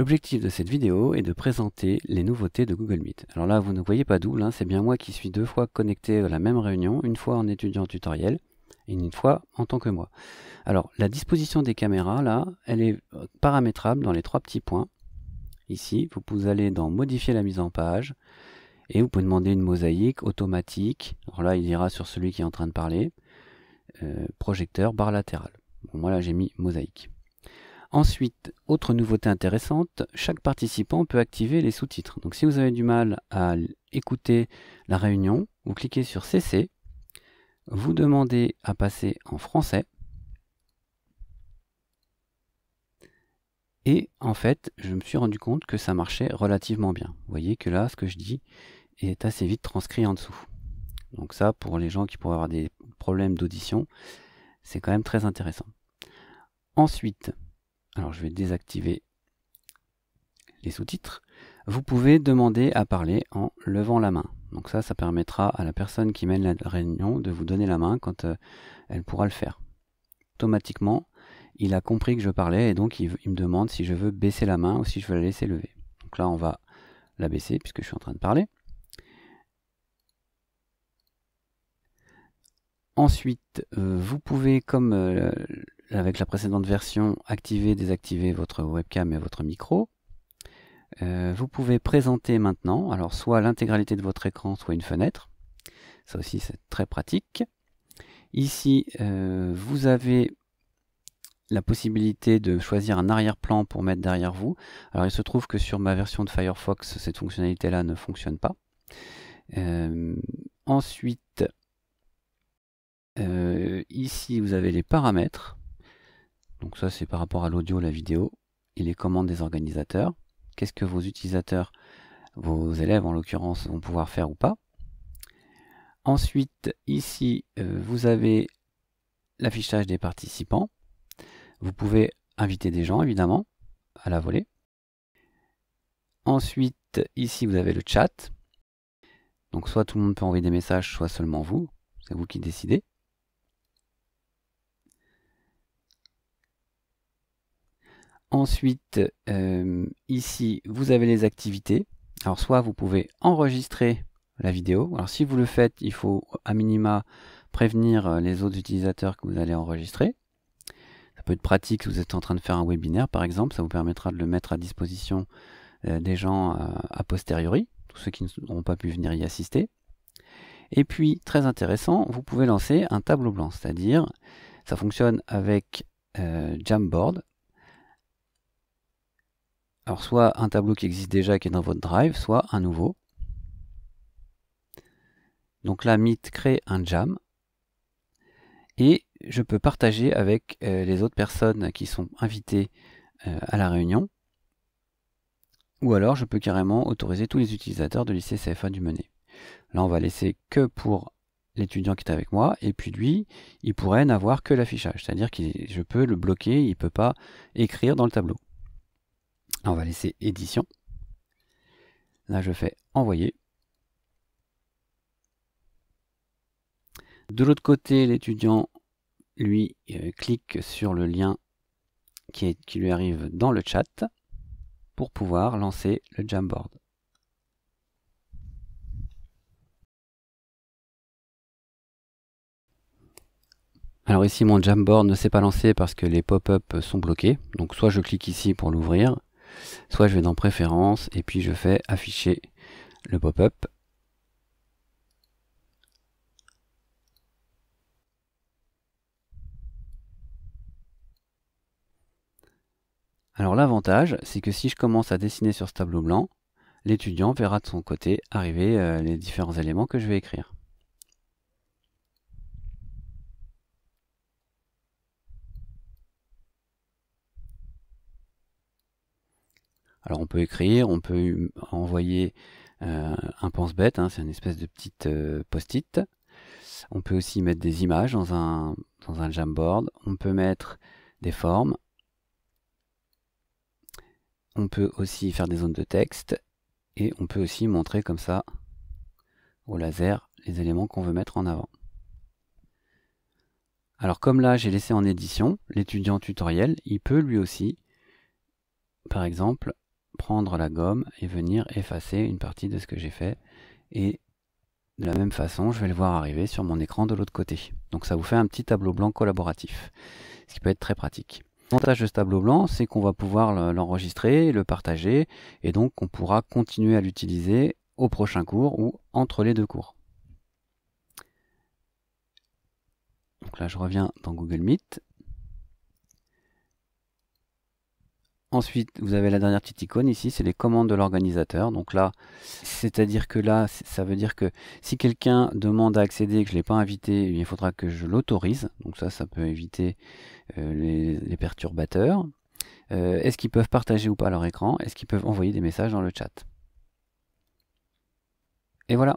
L'objectif de cette vidéo est de présenter les nouveautés de Google Meet. Alors là, vous ne voyez pas d'où, hein, c'est bien moi qui suis deux fois connecté à la même réunion, une fois en étudiant tutoriel et une fois en tant que moi. Alors, la disposition des caméras, là, elle est euh, paramétrable dans les trois petits points. Ici, vous pouvez aller dans Modifier la mise en page et vous pouvez demander une mosaïque automatique. Alors là, il ira sur celui qui est en train de parler. Euh, projecteur, barre latérale. moi là, j'ai mis mosaïque. Ensuite, autre nouveauté intéressante, chaque participant peut activer les sous-titres. Donc si vous avez du mal à écouter la réunion, vous cliquez sur CC, vous demandez à passer en français, et en fait, je me suis rendu compte que ça marchait relativement bien. Vous voyez que là, ce que je dis est assez vite transcrit en dessous. Donc ça, pour les gens qui pourraient avoir des problèmes d'audition, c'est quand même très intéressant. Ensuite, alors je vais désactiver les sous-titres, vous pouvez demander à parler en levant la main. Donc ça, ça permettra à la personne qui mène la réunion de vous donner la main quand euh, elle pourra le faire. Automatiquement, il a compris que je parlais et donc il, me demande si je veux baisser la main ou si je veux la laisser lever. Donc là, on va la baisser puisque je suis en train de parler. Ensuite, euh, vous pouvez, comme euh, avec la précédente version, activer, désactiver votre webcam et votre micro. Euh, vous pouvez présenter maintenant, alors soit l'intégralité de votre écran, soit une fenêtre. Ça aussi, c'est très pratique. Ici, euh, vous avez la possibilité de choisir un arrière-plan pour mettre derrière vous. Alors, il se trouve que sur ma version de Firefox, cette fonctionnalité-là ne fonctionne pas. Euh, ensuite, ici, vous avez les paramètres. Donc ça c'est par rapport à l'audio, la vidéo et les commandes des organisateurs. Qu'est-ce que vos utilisateurs, vos élèves en l'occurrence, vont pouvoir faire ou pas. Ensuite, ici, euh, vous avez l'affichage des participants. Vous pouvez inviter des gens, évidemment, à la volée. Ensuite, ici, vous avez le chat. Donc, soit tout le monde peut envoyer des messages, soit seulement vous. C'est vous qui décidez. Ensuite, euh, ici, vous avez les activités. Alors, soit vous pouvez enregistrer la vidéo. Alors, si vous le faites, il faut à minima prévenir euh, les autres utilisateurs que vous allez enregistrer. Ça peut être pratique si vous êtes en train de faire un webinaire, par exemple. Ça vous permettra de le mettre à disposition euh, des gens a posteriori, tous ceux qui n'ont pas pu venir y assister. Et puis, très intéressant, vous pouvez lancer un tableau blanc, c'est-à-dire, ça fonctionne avec Jamboard alors soit un tableau qui existe déjà qui est dans votre drive, soit un nouveau. Donc là, Meet crée un jam. Et je peux partager avec euh, les autres personnes qui sont invitées euh, à la réunion. Ou alors, je peux carrément autoriser tous les utilisateurs de lycée CFA du Menet. Là, on va laisser que pour l'étudiant qui est avec moi, et puis lui, il pourrait n'avoir que l'affichage, c'est-à-dire que je peux le bloquer, il ne peut pas écrire dans le tableau on va laisser édition. Là, je fais envoyer. De l'autre côté, l'étudiant, lui, euh, clique sur le lien qui, qui lui arrive dans le chat pour pouvoir lancer le Jamboard. Alors ici, mon Jamboard ne s'est pas lancé parce que les pop-up sont bloqués. Donc soit je clique ici pour l'ouvrir, Soit je vais dans préférences et puis je fais afficher le pop-up. Alors l'avantage, c'est que si je commence à dessiner sur ce tableau blanc, l'étudiant verra de son côté arriver euh, les différents éléments que je vais écrire. Alors on peut écrire, on peut envoyer euh, un pense-bête, hein, c'est une espèce de petite euh, post-it. On peut aussi mettre des images dans un, dans un Jamboard. On peut mettre des formes. On peut aussi faire des zones de texte. Et on peut aussi montrer comme ça au laser les éléments qu'on veut mettre en avant. Alors comme là j'ai laissé en édition, l'étudiant tutoriel, il peut lui aussi, par exemple, prendre la gomme et venir effacer une partie de ce que j'ai fait. Et de la même façon, je vais le voir arriver sur mon écran de l'autre côté. Donc ça vous fait un petit tableau blanc collaboratif, ce qui peut être très pratique. L'avantage de ce tableau blanc, c'est qu'on va pouvoir l'enregistrer, le partager, et donc on pourra continuer à l'utiliser au prochain cours ou entre les deux cours. Donc là, je reviens dans Google Meet. Ensuite, vous avez la dernière petite icône ici, c'est les commandes de l'organisateur. Donc là, c'est-à-dire que là, ça veut dire que si quelqu'un demande à accéder et que je ne l'ai pas invité, eh il faudra que je l'autorise. Donc ça, ça peut éviter euh, les, perturbateurs. Euh, est-ce qu'ils peuvent partager ou pas leur écran Est-ce qu'ils peuvent envoyer des messages dans le chat Et voilà